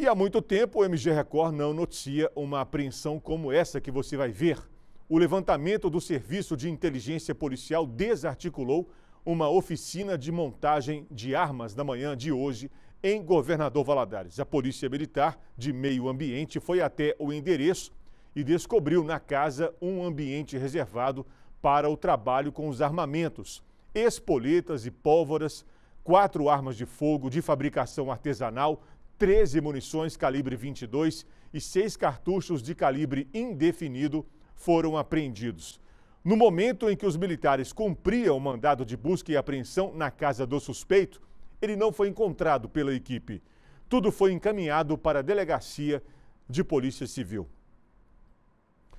E há muito tempo o MG Record não noticia uma apreensão como essa que você vai ver. O levantamento do Serviço de Inteligência Policial desarticulou uma oficina de montagem de armas na manhã de hoje em Governador Valadares. A Polícia Militar de Meio Ambiente foi até o endereço e descobriu na casa um ambiente reservado para o trabalho com os armamentos, espoletas e pólvoras, quatro armas de fogo de fabricação artesanal, 13 munições calibre 22 e seis cartuchos de calibre indefinido foram apreendidos. No momento em que os militares cumpriam o mandado de busca e apreensão na casa do suspeito, ele não foi encontrado pela equipe. Tudo foi encaminhado para a delegacia de Polícia Civil.